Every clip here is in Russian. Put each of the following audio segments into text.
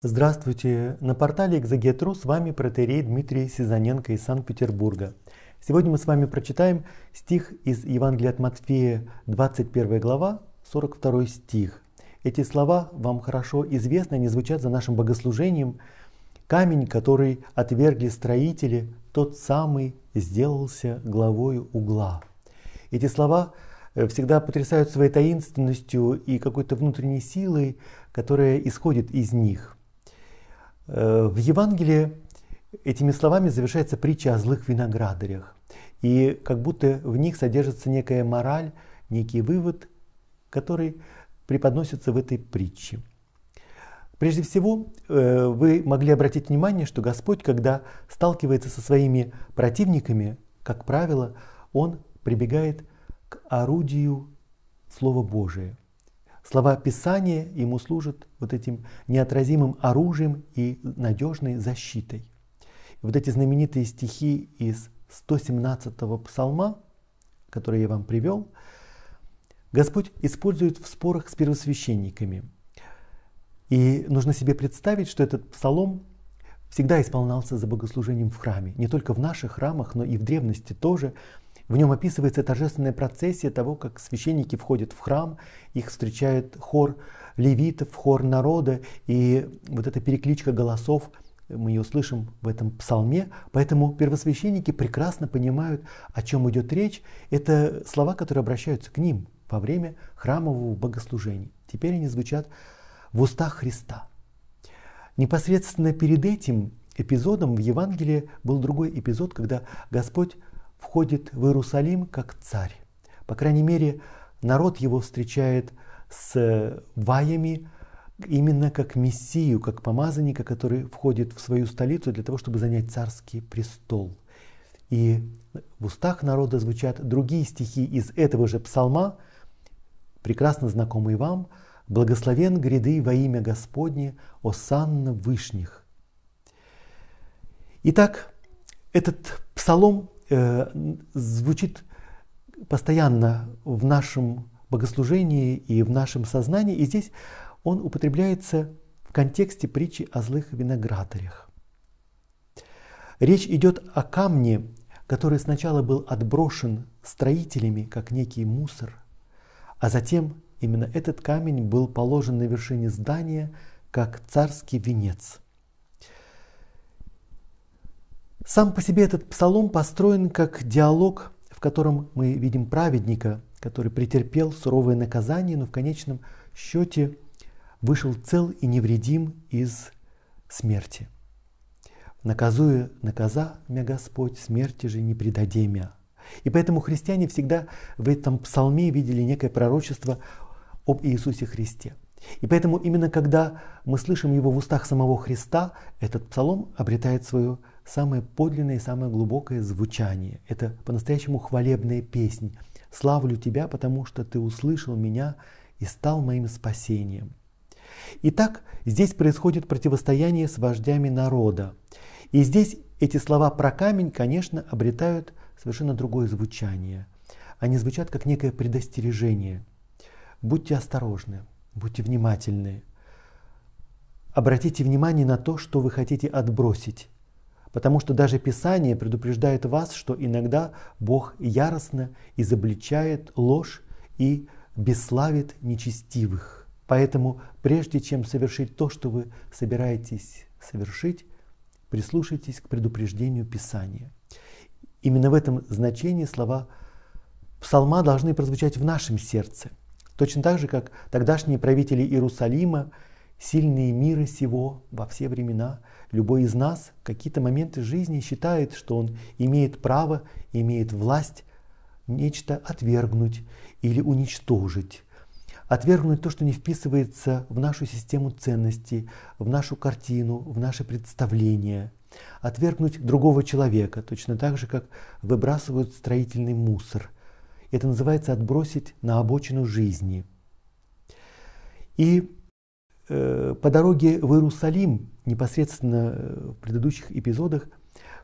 Здравствуйте! На портале Экзагетру с вами протерей Дмитрий Сизаненко из Санкт-Петербурга. Сегодня мы с вами прочитаем стих из Евангелия от Матфея, 21 глава, 42 стих. Эти слова вам хорошо известны, они звучат за нашим богослужением. «Камень, который отвергли строители, тот самый сделался главою угла». Эти слова э, всегда потрясают своей таинственностью и какой-то внутренней силой, которая исходит из них – Э, в Евангелии этими словами завершается притча о злых виноградарях. И как будто в них содержится некая мораль, некий вывод, который преподносится в этой притче. Прежде всего, э, вы могли обратить внимание, что Господь, когда сталкивается со своими противниками, как правило, Он прибегает к орудию Слова Божия – Слова Писания ему служат вот этим неотразимым оружием и надежной защитой. И вот эти знаменитые стихи из 117-го псалма, которые я вам привел, Господь использует в спорах с первосвященниками. И нужно себе представить, что этот псалом всегда исполнялся за богослужением в храме. Не только в наших храмах, но и в древности тоже – в нем описывается торжественная процессия того, как священники входят в храм, их встречает хор левитов, хор народа, и вот эта перекличка голосов, мы ее слышим в этом псалме, поэтому первосвященники прекрасно понимают, о чем идет речь. Это слова, которые обращаются к ним во время храмового богослужения. Теперь они звучат в устах Христа. Непосредственно перед этим эпизодом в Евангелии был другой эпизод, когда Господь входит в Иерусалим как царь. По крайней мере, народ его встречает с э, ваями, именно как мессию, как помазанника, который входит в свою столицу для того, чтобы занять царский престол. И в устах народа звучат другие стихи из этого же псалма, прекрасно знакомые вам, «Благословен гряды во имя Господне, о санна вышних». Итак, этот псалом Э, звучит постоянно в нашем богослужении и в нашем сознании. И здесь он употребляется в контексте притчи о злых виноградарях. Речь идет о камне, который сначала был отброшен строителями как некий мусор, а затем именно этот камень был положен на вершине здания как царский венец – сам по себе этот псалом построен как диалог, в котором мы видим праведника, который претерпел суровое наказание, но в конечном счете вышел цел и невредим из смерти. «Наказуя наказа мя Господь, смерти же не предаде мя». И поэтому христиане всегда в этом псалме видели некое пророчество об Иисусе Христе. И поэтому именно когда мы слышим его в устах самого Христа, этот псалом обретает свое самое подлинное, и самое глубокое звучание. Это по-настоящему хвалебная песня. Славлю Тебя, потому что Ты услышал меня и стал моим спасением. Итак, здесь происходит противостояние с вождями народа. И здесь эти слова про камень, конечно, обретают совершенно другое звучание. Они звучат как некое предостережение. Будьте осторожны, будьте внимательны. Обратите внимание на то, что вы хотите отбросить. Потому что даже Писание предупреждает вас, что иногда Бог яростно изобличает ложь и бесславит нечестивых. Поэтому прежде чем совершить то, что вы собираетесь совершить, прислушайтесь к предупреждению Писания. Именно в этом значении слова псалма должны прозвучать в нашем сердце. Точно так же, как тогдашние правители Иерусалима – сильные мира сего во все времена. Любой из нас в какие-то моменты жизни считает, что он имеет право, имеет власть нечто отвергнуть или уничтожить. Отвергнуть то, что не вписывается в нашу систему ценностей, в нашу картину, в наше представление. Отвергнуть другого человека, точно так же, как выбрасывают строительный мусор. Это называется отбросить на обочину жизни. И Э, По дороге в Иерусалим, непосредственно э, в предыдущих эпизодах,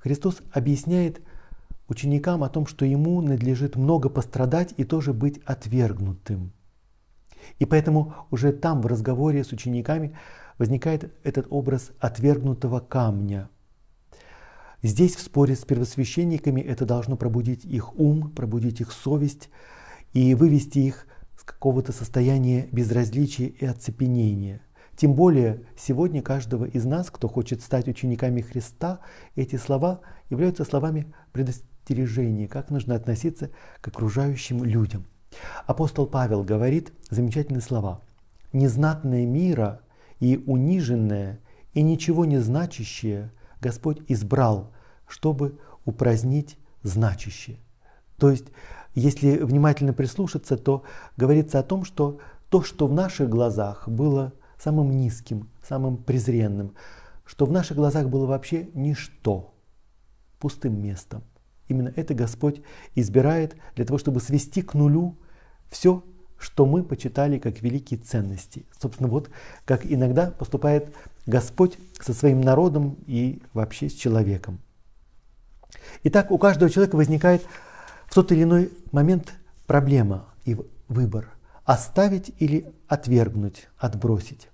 Христос объясняет ученикам о том, что ему надлежит много пострадать и тоже быть отвергнутым. И поэтому уже там в разговоре с учениками возникает этот образ отвергнутого камня. Здесь в споре с первосвященниками это должно пробудить их ум, пробудить их совесть и вывести их с какого-то состояния безразличия и оцепенения – тем более сегодня каждого из нас, кто хочет стать учениками Христа, эти слова являются словами предостережения, как нужно относиться к окружающим людям. Апостол Павел говорит замечательные слова. «Незнатное мира и униженное, и ничего не значащее Господь избрал, чтобы упразднить значащее». То есть, если внимательно прислушаться, то говорится о том, что то, что в наших глазах было – самым низким, самым презренным, что в наших глазах было вообще ничто, пустым местом. Именно это Господь избирает для того, чтобы свести к нулю все, что мы почитали как великие ценности. Собственно, вот как иногда поступает Господь со своим народом и вообще с человеком. Итак, у каждого человека возникает в тот или иной момент проблема и выбор – оставить или отвергнуть, отбросить.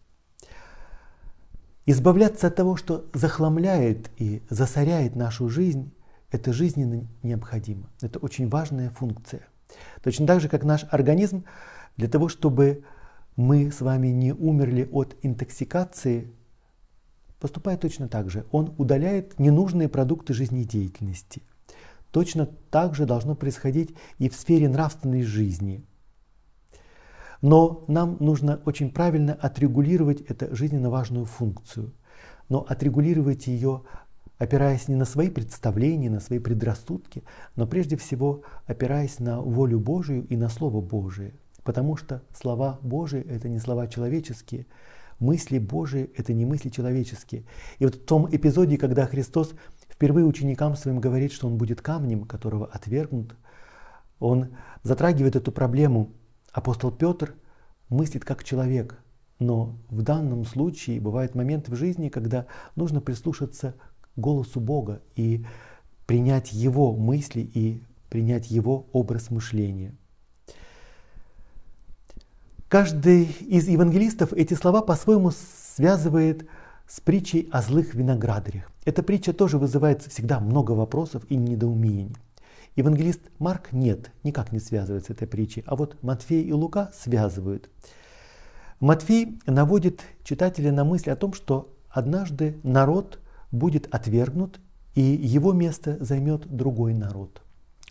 Избавляться от того, что захламляет и засоряет нашу жизнь, это жизненно необходимо. Это очень важная функция. Точно так же, как наш организм, для того, чтобы мы с вами не умерли от интоксикации, поступает точно так же. Он удаляет ненужные продукты жизнедеятельности. Точно так же должно происходить и в сфере нравственной жизни – но нам нужно очень правильно отрегулировать эту жизненно важную функцию. Но отрегулировать ее, опираясь не на свои представления, на свои предрассудки, но прежде всего опираясь на волю Божию и на Слово Божие. Потому что слова Божии – это не слова человеческие, мысли Божии – это не мысли человеческие. И вот в том эпизоде, когда Христос впервые ученикам своим говорит, что он будет камнем, которого отвергнут, он затрагивает эту проблему – Апостол Петр мыслит как человек, но в данном случае бывают моменты в жизни, когда нужно прислушаться к голосу Бога и принять Его мысли и принять Его образ мышления. Каждый из евангелистов эти слова по-своему связывает с притчей о злых виноградарях. Эта притча тоже вызывает всегда много вопросов и недоумений. Евангелист Марк нет, никак не связывает с этой притчей, а вот Матфей и Лука связывают. Матфей наводит читателя на мысль о том, что однажды народ будет отвергнут, и его место займет другой народ.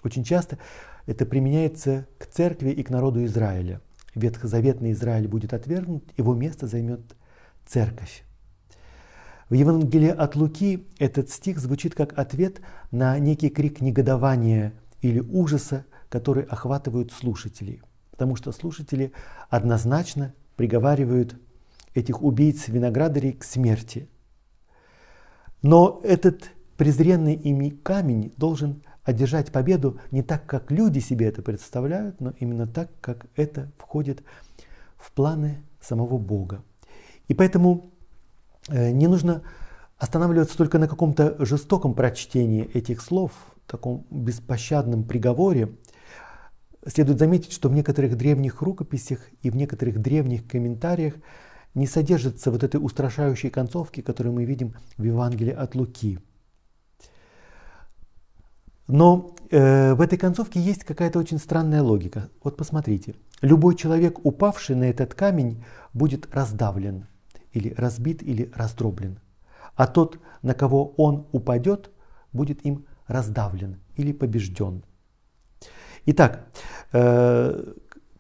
Очень часто это применяется к церкви и к народу Израиля. Ветхозаветный Израиль будет отвергнут, его место займет церковь. В Евангелии от Луки этот стих звучит как ответ на некий крик негодования или ужаса, который охватывают слушатели, Потому что слушатели однозначно приговаривают этих убийц-виноградарей к смерти. Но этот презренный ими камень должен одержать победу не так, как люди себе это представляют, но именно так, как это входит в планы самого Бога. И поэтому Э, не нужно останавливаться только на каком-то жестоком прочтении этих слов, таком беспощадном приговоре. Следует заметить, что в некоторых древних рукописях и в некоторых древних комментариях не содержится вот этой устрашающей концовки, которую мы видим в Евангелии от Луки. Но э, в этой концовке есть какая-то очень странная логика. Вот посмотрите, любой человек, упавший на этот камень, будет раздавлен – или разбит, или раздроблен. А тот, на кого он упадет, будет им раздавлен или побежден. Итак, э,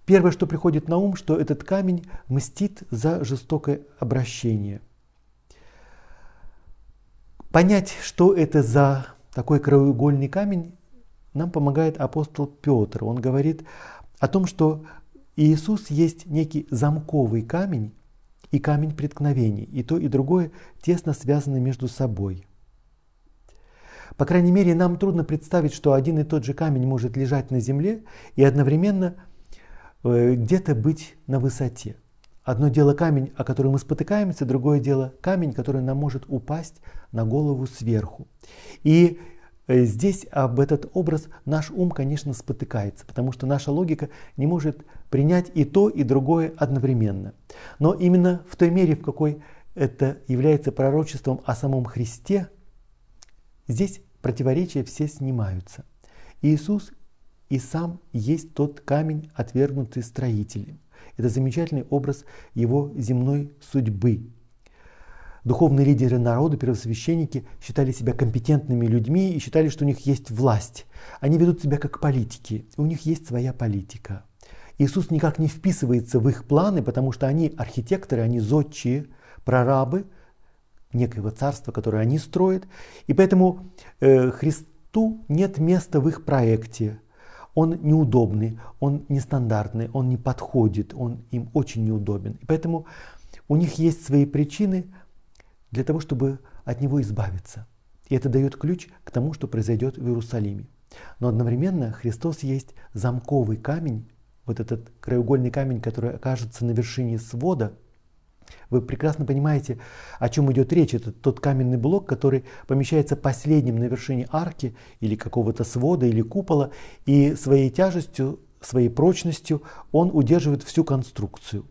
первое, что приходит на ум, что этот камень мстит за жестокое обращение. Понять, что это за такой краеугольный камень, нам помогает апостол Петр. Он говорит о том, что Иисус есть некий замковый камень, и камень преткновений, и то, и другое тесно связаны между собой. По крайней мере, нам трудно представить, что один и тот же камень может лежать на земле и одновременно э, где-то быть на высоте. Одно дело камень, о котором мы спотыкаемся, другое дело камень, который нам может упасть на голову сверху. И Э, здесь об этот образ наш ум, конечно, спотыкается, потому что наша логика не может принять и то, и другое одновременно. Но именно в той мере, в какой это является пророчеством о самом Христе, здесь противоречия все снимаются. Иисус и сам есть тот камень, отвергнутый строителем. Это замечательный образ его земной судьбы, духовные лидеры народа, первосвященники считали себя компетентными людьми и считали, что у них есть власть. Они ведут себя как политики, у них есть своя политика. Иисус никак не вписывается в их планы, потому что они архитекторы, они зодчие, прорабы некоего царства, которое они строят. И поэтому э, Христу нет места в их проекте. Он неудобный, он нестандартный, он не подходит, он им очень неудобен. И поэтому у них есть свои причины, для того, чтобы от него избавиться. И это дает ключ к тому, что произойдет в Иерусалиме. Но одновременно Христос есть замковый камень, вот этот краеугольный камень, который окажется на вершине свода. Вы прекрасно понимаете, о чем идет речь. Это тот каменный блок, который помещается последним на вершине арки или какого-то свода или купола, и своей тяжестью, своей прочностью он удерживает всю конструкцию.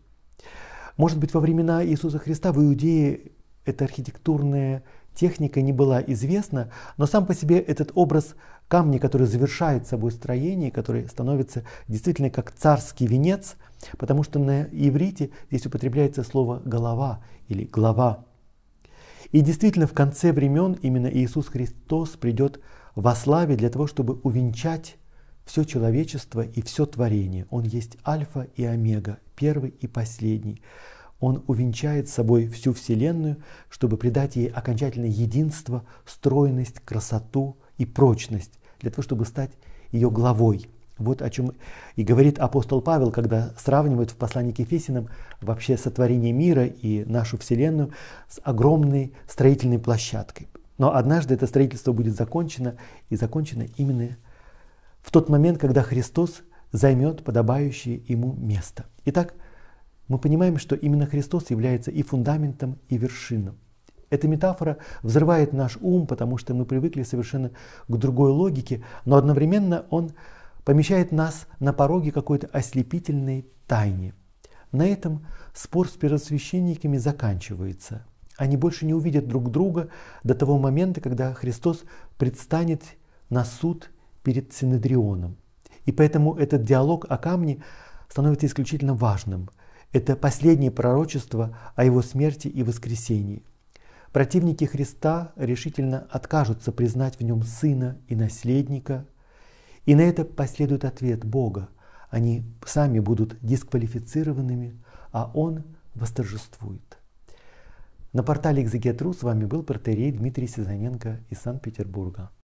Может быть, во времена Иисуса Христа в Иудее эта архитектурная техника не была известна, но сам по себе этот образ камня, который завершает собой строение, который становится действительно как царский венец, потому что на иврите здесь употребляется слово «голова» или «глава». И действительно, в конце времен именно Иисус Христос придет во славе для того, чтобы увенчать все человечество и все творение. Он есть альфа и омега, первый и последний. Он увенчает собой всю Вселенную, чтобы придать ей окончательное единство, стройность, красоту и прочность, для того, чтобы стать ее главой. Вот о чем и говорит апостол Павел, когда сравнивает в послании к Ефесиным вообще сотворение мира и нашу Вселенную с огромной строительной площадкой. Но однажды это строительство будет закончено, и закончено именно в тот момент, когда Христос займет подобающее ему место. Итак, мы понимаем, что именно Христос является и фундаментом, и вершином. Эта метафора взрывает наш ум, потому что мы привыкли совершенно к другой логике, но одновременно он помещает нас на пороге какой-то ослепительной тайны. На этом спор с первосвященниками заканчивается. Они больше не увидят друг друга до того момента, когда Христос предстанет на суд перед Синедрионом. И поэтому этот диалог о камне становится исключительно важным – это последнее пророчество о его смерти и воскресении. Противники Христа решительно откажутся признать в нем сына и наследника, и на это последует ответ Бога. Они сами будут дисквалифицированными, а он восторжествует. На портале «Экзегетру» с вами был протерей Дмитрий Сизаненко из Санкт-Петербурга.